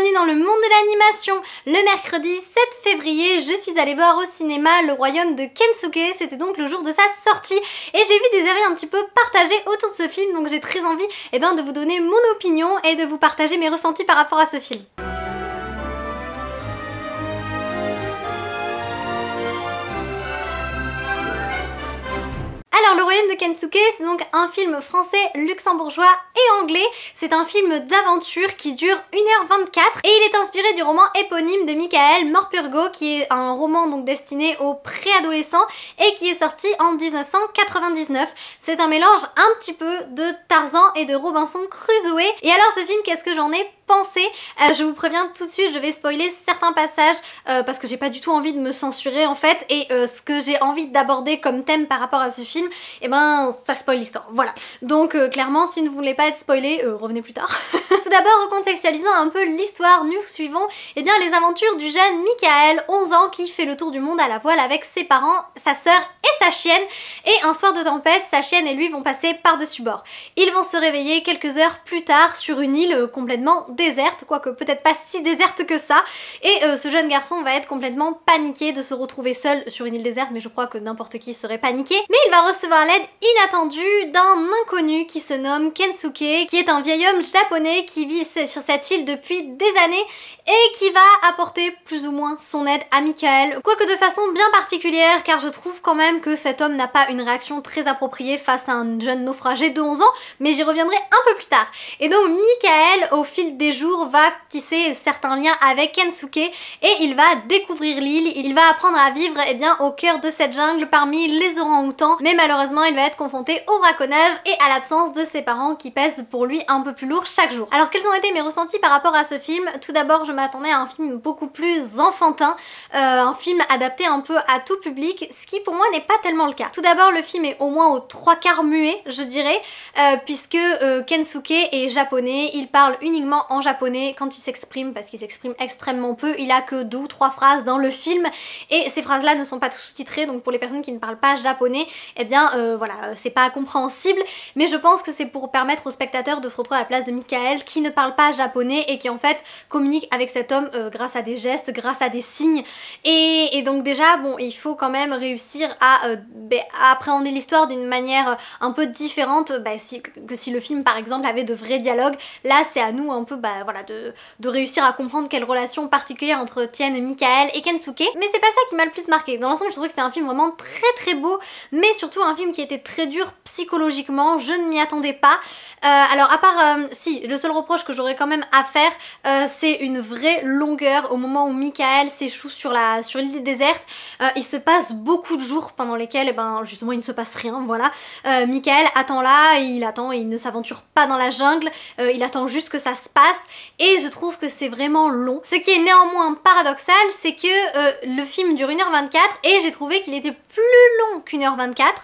bienvenue dans le monde de l'animation Le mercredi 7 février, je suis allée voir au cinéma le royaume de Kensuke, c'était donc le jour de sa sortie, et j'ai vu des avis un petit peu partagés autour de ce film, donc j'ai très envie eh ben, de vous donner mon opinion et de vous partager mes ressentis par rapport à ce film. de Kensuke, c'est donc un film français, luxembourgeois et anglais. C'est un film d'aventure qui dure 1h24 et il est inspiré du roman éponyme de Michael Morpurgo qui est un roman donc destiné aux préadolescents et qui est sorti en 1999. C'est un mélange un petit peu de Tarzan et de Robinson Crusoe. Et alors ce film, qu'est-ce que j'en ai pensé euh, Je vous préviens tout de suite, je vais spoiler certains passages euh, parce que j'ai pas du tout envie de me censurer en fait et euh, ce que j'ai envie d'aborder comme thème par rapport à ce film, et eh ben, ben, ça spoil l'histoire. Voilà. Donc euh, clairement, si vous ne voulez pas être spoilé, euh, revenez plus tard. Tout d'abord, recontextualisons un peu l'histoire, nous suivons eh bien, les aventures du jeune Michael, 11 ans, qui fait le tour du monde à la voile avec ses parents, sa sœur et sa chienne. Et un soir de tempête, sa chienne et lui vont passer par-dessus bord. Ils vont se réveiller quelques heures plus tard sur une île euh, complètement déserte, quoique peut-être pas si déserte que ça. Et ce jeune garçon va être complètement paniqué de se retrouver seul sur une île déserte, mais je crois que n'importe qui serait paniqué. Mais il va recevoir l'aide inattendu d'un inconnu qui se nomme Kensuke, qui est un vieil homme japonais qui vit sur cette île depuis des années et qui va apporter plus ou moins son aide à Michael, quoique de façon bien particulière car je trouve quand même que cet homme n'a pas une réaction très appropriée face à un jeune naufragé de 11 ans, mais j'y reviendrai un peu plus tard. Et donc Michael, au fil des jours, va tisser certains liens avec Kensuke et il va découvrir l'île, il va apprendre à vivre eh bien, au cœur de cette jungle parmi les orangs-outans, mais malheureusement va être confronté au braconnage et à l'absence de ses parents qui pèsent pour lui un peu plus lourd chaque jour. Alors quels ont été mes ressentis par rapport à ce film Tout d'abord je m'attendais à un film beaucoup plus enfantin, euh, un film adapté un peu à tout public, ce qui pour moi n'est pas tellement le cas. Tout d'abord le film est au moins aux trois quarts muet je dirais, euh, puisque euh, Kensuke est japonais, il parle uniquement en japonais quand il s'exprime parce qu'il s'exprime extrêmement peu, il a que deux ou trois phrases dans le film et ces phrases là ne sont pas sous-titrées donc pour les personnes qui ne parlent pas japonais, eh bien euh, voilà, c'est pas compréhensible, mais je pense que c'est pour permettre aux spectateurs de se retrouver à la place de Michael qui ne parle pas japonais et qui en fait communique avec cet homme euh, grâce à des gestes, grâce à des signes. Et, donc déjà, bon, il faut quand même réussir à, euh, ben, appréhender l'histoire d'une manière un peu différente ben, que si le film par exemple avait de vrais dialogues. Là, c'est à nous un peu ben, voilà, de, réussir à comprendre quelle relation particulière entretiennent Michael et Kensuke. Mais c'est pas ça qui m'a le plus marqué. Dans l'ensemble, je trouve que c'est un film vraiment très très beau, mais surtout un film qui est était très dur psychologiquement, je ne m'y attendais pas. Euh, alors à part, euh, si, le seul reproche que j'aurais quand même à faire, euh, c'est une vraie longueur au moment où Michael s'échoue sur l'île sur déserte. il se passe beaucoup de jours pendant lesquels, eh ben, justement, il ne se passe rien, voilà. Michael attend là, il attend, il ne s'aventure pas dans la jungle, il attend juste que ça se passe, et je trouve que c'est vraiment long. Ce qui est néanmoins paradoxal, c'est que le film dure 1h24, et j'ai trouvé qu'il était plus long qu1 h 24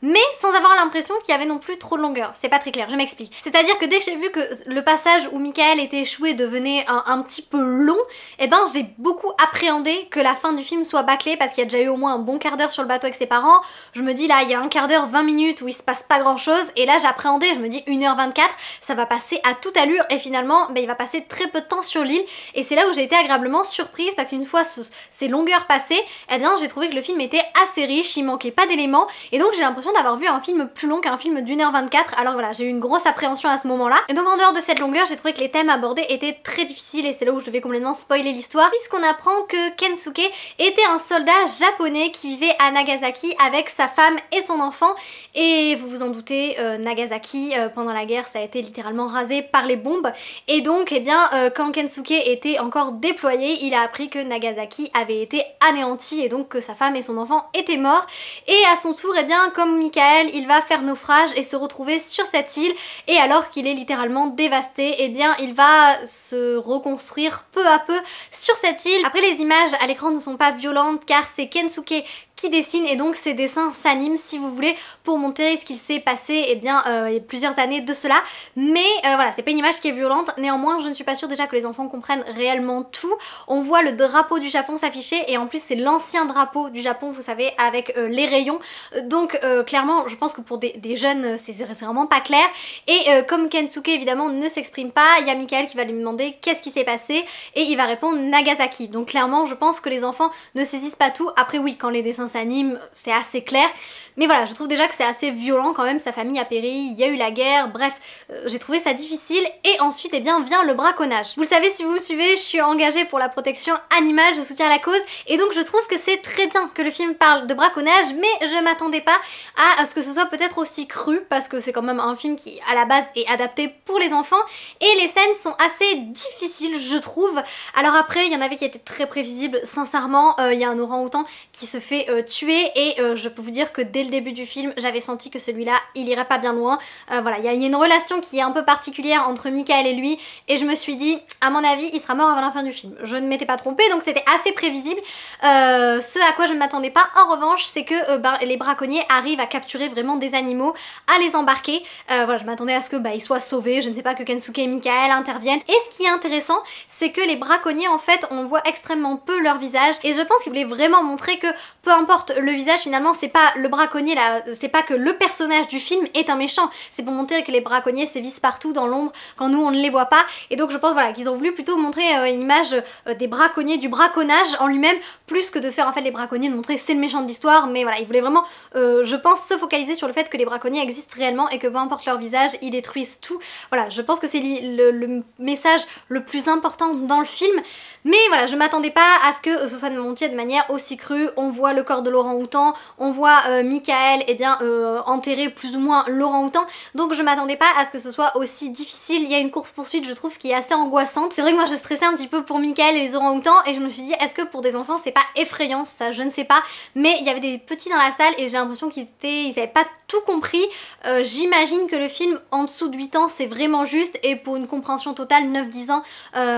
mais sans avoir l'impression qu'il y avait non plus trop de longueur. C'est pas très clair, je m'explique. C'est-à-dire que dès que j'ai vu que le passage où Michael était échoué devenait un, petit peu long, eh ben j'ai beaucoup appréhendé que la fin du film soit bâclée parce qu'il y a déjà eu au moins un bon quart d'heure sur le bateau avec ses parents. Je me dis là, il y a un quart d'heure, 20 minutes où il se passe pas grand-chose, et là j'appréhendais, je me dis 1h24, ça va passer à toute allure, et finalement, ben, il va passer très peu de temps sur l'île, et c'est là où j'ai été agréablement surprise parce qu'une fois ces longueurs passées, eh bien j'ai trouvé que le film était assez riche, il manquait pas d'éléments, et donc j'ai l'impression d'avoir vu un film plus long qu'un film d'une heure 24, alors voilà, j'ai eu une grosse appréhension à ce moment-là. Et donc en dehors de cette longueur, j'ai trouvé que les thèmes abordés étaient très difficiles et c'est là où je vais complètement spoiler l'histoire, puisqu'on apprend que Kensuke était un soldat japonais qui vivait à Nagasaki avec sa femme et son enfant, et vous vous en doutez, euh, Nagasaki, euh, pendant la guerre, ça a été littéralement rasé par les bombes, et donc, eh bien, euh, quand Kensuke était encore déployé, il a appris que Nagasaki avait été anéanti et donc que sa femme et son enfant étaient morts, et à son tour, eh bien, comme Michael, il va faire naufrage et se retrouver sur cette île et alors qu'il est littéralement dévasté, eh bien il va se reconstruire peu à peu sur cette île. Après les images à l'écran ne sont pas violentes car c'est Kensuke qui dessine et donc ses dessins s'animent si vous voulez pour montrer ce qu'il s'est passé et eh bien euh, il y a plusieurs années de cela mais euh, voilà c'est pas une image qui est violente néanmoins je ne suis pas sûre déjà que les enfants comprennent réellement tout on voit le drapeau du Japon s'afficher et en plus c'est l'ancien drapeau du Japon vous savez avec euh, les rayons donc clairement je pense que pour des, jeunes c'est vraiment pas clair et comme Kensuke évidemment ne s'exprime pas il y a Michael qui va lui demander qu'est-ce qui s'est passé et il va répondre Nagasaki donc clairement je pense que les enfants ne saisissent pas tout après oui quand les dessins s'anime c'est assez clair. Mais voilà, je trouve déjà que c'est assez violent quand même, sa famille a péri, il y a eu la guerre, bref, euh, j'ai trouvé ça difficile. Et ensuite, et eh bien, vient le braconnage. Vous le savez, si vous me suivez, je suis engagée pour la protection animale, je soutiens la cause, et donc je trouve que c'est très bien que le film parle de braconnage, mais je m'attendais pas à ce que ce soit peut-être aussi cru, parce que c'est quand même un film qui, à la base, est adapté pour les enfants, et les scènes sont assez difficiles, je trouve. Alors après, il y en avait qui étaient très prévisibles, sincèrement, euh, il y a un orang-outan qui se fait euh, euh, tuer et euh, je peux vous dire que dès le début du film j'avais senti que celui-là il irait pas bien loin. Euh, voilà, il y, a une relation qui est un peu particulière entre Michael et lui et je me suis dit à mon avis il sera mort avant la fin du film. Je ne m'étais pas trompée donc c'était assez prévisible. ce à quoi je ne m'attendais pas en revanche c'est que bah, les braconniers arrivent à capturer vraiment des animaux, à les embarquer. voilà, je m'attendais à ce que bah, ils soient sauvés, je ne sais pas que Kensuke et Michael interviennent. Et ce qui est intéressant c'est que les braconniers en fait on voit extrêmement peu leur visage et je pense qu'ils voulaient vraiment montrer que peu importe le visage finalement, c'est pas le braconnier là, c'est pas que le personnage du film est un méchant, c'est pour montrer que les braconniers sévissent partout dans l'ombre quand nous on ne les voit pas et donc je pense voilà qu'ils ont voulu plutôt montrer euh, une image euh, des braconniers, du braconnage en lui-même plus que de faire en fait les braconniers, de montrer c'est le méchant de l'histoire mais voilà ils voulaient vraiment euh, je pense se focaliser sur le fait que les braconniers existent réellement et que peu importe leur visage ils détruisent tout voilà je pense que c'est le, message le plus important dans le film mais voilà je m'attendais pas à ce que ce soit de de manière aussi crue on voit le corps de Laurent Houtan, on voit euh, Michael eh bien, euh, enterrer plus ou moins Laurent Houtan, donc je m'attendais pas à ce que ce soit aussi difficile. Il y a une course poursuite je trouve qui est assez angoissante. C'est vrai que moi je stressais un petit peu pour Michael et les Laurent Houtan et je me suis dit est-ce que pour des enfants c'est pas effrayant ça je ne sais pas mais il y avait des petits dans la salle et j'ai l'impression qu'ils étaient pas tout compris. Euh, j'imagine que le film en dessous de 8 ans c'est vraiment juste et pour une compréhension totale 9-10 ans,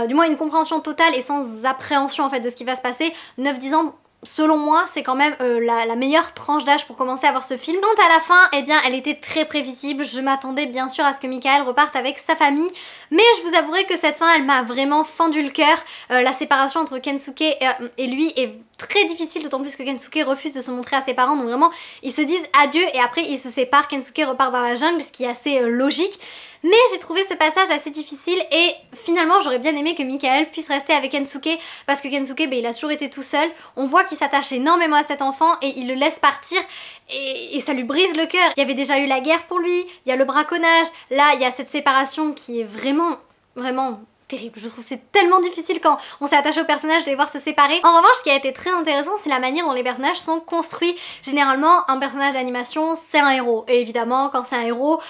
du moins une compréhension totale et sans appréhension en fait de ce qui va se passer, 9-10 ans selon moi, c'est quand même euh, la, meilleure tranche d'âge pour commencer à voir ce film. dont à la fin, eh bien, elle était très prévisible. Je m'attendais bien sûr à ce que Michael reparte avec sa famille, mais je vous avouerai que cette fin, elle m'a vraiment fendu le cœur. Euh, la séparation entre Kensuke et, euh, et lui est très difficile, d'autant plus que Kensuke refuse de se montrer à ses parents. Donc vraiment, ils se disent adieu et après ils se séparent. Kensuke repart dans la jungle, ce qui est assez euh, logique. Mais j'ai trouvé ce passage assez difficile et finalement j'aurais bien aimé que Michael puisse rester avec Kensuke parce que Kensuke ben, il a toujours été tout seul. On voit qu'il s'attache énormément à cet enfant et il le laisse partir et, et ça lui brise le cœur. Il y avait déjà eu la guerre pour lui, il y a le braconnage, là il y a cette séparation qui est vraiment vraiment terrible. Je trouve c'est tellement difficile quand on s'est attaché au personnage de les voir se séparer. En revanche, ce qui a été très intéressant, c'est la manière dont les personnages sont construits. Généralement, un personnage d'animation, c'est un héros. Et évidemment, quand c'est un héros,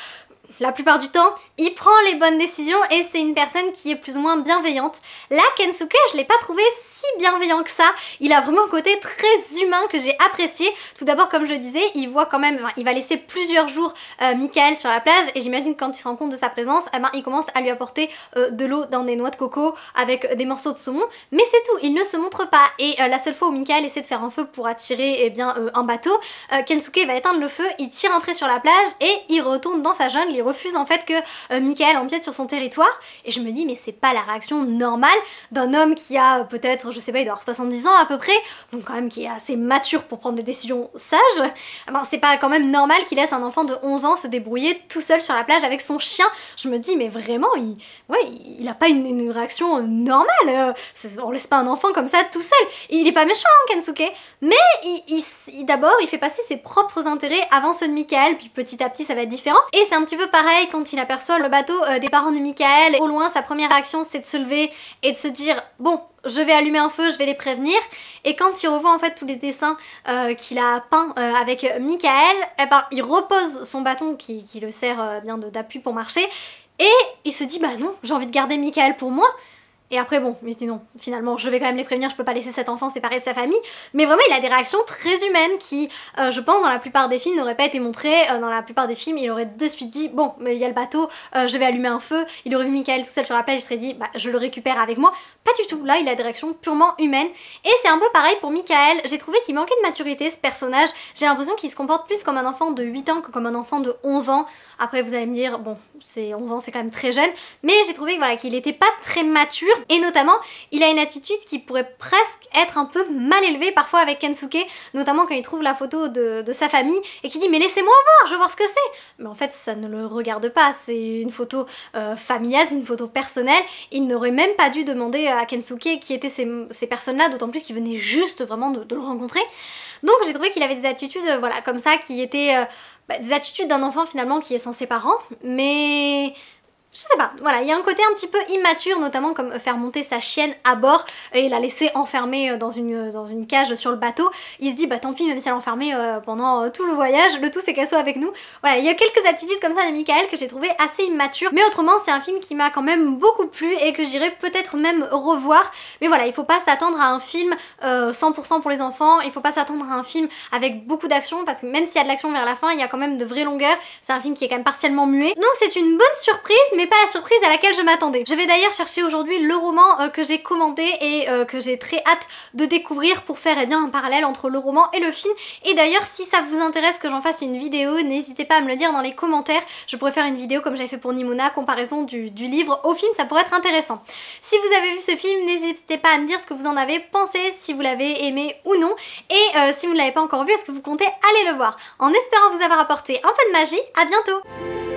la plupart du temps, il prend les bonnes décisions et c'est une personne qui est plus ou moins bienveillante. Là, Kensuke, je l'ai pas trouvé si bienveillant que ça. Il a vraiment un côté très humain que j'ai apprécié. Tout d'abord, comme je le disais, il voit quand même, il va laisser plusieurs jours euh, Michael sur la plage et j'imagine quand il se rend compte de sa présence, eh ben, il commence à lui apporter euh, de l'eau dans des noix de coco avec des morceaux de saumon. Mais c'est tout, il ne se montre pas. Et euh, la seule fois où Michael essaie de faire un feu pour attirer eh bien, euh, un bateau, Kensuke va éteindre le feu, il tire un trait sur la plage et il retourne dans sa jungle, refuse en fait que euh, Michael empiète sur son territoire. Et je me dis, mais c'est pas la réaction normale d'un homme qui a euh, peut-être, je sais pas, il doit avoir 70 ans à peu près, donc quand même qui est assez mature pour prendre des décisions sages. Eh ben, c'est pas quand même normal qu'il laisse un enfant de 11 ans se débrouiller tout seul sur la plage avec son chien. Je me dis, mais vraiment, il, ouais, il a pas une, réaction normale. Euh. On laisse pas un enfant comme ça tout seul. il est pas méchant, hein, Kensuke, mais il, il d'abord, il fait passer ses propres intérêts avant ceux de Michael, puis petit à petit, ça va être différent. Et c'est un petit peu pareil quand il aperçoit le bateau euh, des parents de Michael. Au loin, sa première réaction, c'est de se lever et de se dire « Bon, je vais allumer un feu, je vais les prévenir. Et quand il revoit en fait tous les dessins euh, qu'il a peints euh, avec Michael, eh ben, il repose son bâton qui, le sert bien d'appui pour marcher. Et il se dit bah non, j'ai envie de garder Michael pour moi. Et après, bon, il se dit non, finalement, je vais quand même les prévenir, je peux pas laisser cet enfant séparé de sa famille. Mais vraiment, il a des réactions très humaines qui, euh, je pense, dans la plupart des films n'auraient pas été montrées. Euh, dans la plupart des films, il aurait de suite dit bon, il y a le bateau, euh, je vais allumer un feu. Il aurait vu Michael tout seul sur la plage, il serait dit bah, je le récupère avec moi. Pas du tout. Là, il a des réactions purement humaines. Et c'est un peu pareil pour Michael. J'ai trouvé qu'il manquait de maturité, ce personnage. J'ai l'impression qu'il se comporte plus comme un enfant de 8 ans que comme un enfant de 11 ans. Après, vous allez me dire, bon, c'est 11 ans, c'est quand même très jeune. Mais j'ai trouvé qu'il n'était pas très mature et notamment, il a une attitude qui pourrait presque être un peu mal élevée parfois avec Kensuke, notamment quand il trouve la photo de, sa famille et qui dit mais laissez-moi voir, je veux voir ce que c'est. Mais en fait, ça ne le regarde pas, c'est une photo euh, familiale, c'est une photo personnelle. Il n'aurait même pas dû demander à Kensuke qui étaient ces, personnes-là, d'autant plus qu'il venait juste vraiment de, le rencontrer. Donc j'ai trouvé qu'il avait des attitudes, euh, voilà, comme ça, qui étaient euh, bah, des attitudes d'un enfant finalement qui est sans ses parents, mais je sais pas, voilà, il y a un côté un petit peu immature, notamment comme faire monter sa chienne à bord et la laisser enfermée euh, dans une, euh, dans une cage sur le bateau. Il se dit, bah tant pis, même si elle est enfermée euh, pendant tout le voyage, le tout c'est qu'elle soit avec nous. Voilà, il y a quelques attitudes comme ça de Michael que j'ai trouvé assez immature, mais autrement, c'est un film qui m'a quand même beaucoup plu et que j'irai peut-être même revoir. Mais voilà, il faut pas s'attendre à un film 100% pour les enfants, il faut pas s'attendre à un film avec beaucoup d'action, parce que même s'il y a de l'action vers la fin, il y a quand même de vraies longueurs. C'est un film qui est quand même partiellement muet. Donc c'est une bonne surprise, mais pas la surprise à laquelle je m'attendais. Je vais d'ailleurs chercher aujourd'hui le roman euh, que j'ai commandé et euh, que j'ai très hâte de découvrir pour faire eh bien, un parallèle entre le roman et le film. Et d'ailleurs, si ça vous intéresse que j'en fasse une vidéo, n'hésitez pas à me le dire dans les commentaires. Je pourrais faire une vidéo comme j'avais fait pour Nimona, comparaison du, livre au film, ça pourrait être intéressant. Si vous avez vu ce film, n'hésitez pas à me dire ce que vous en avez pensé, si vous l'avez aimé ou non, et euh, si vous ne l'avez pas encore vu, est-ce que vous comptez aller le voir En espérant vous avoir apporté un peu de magie, à bientôt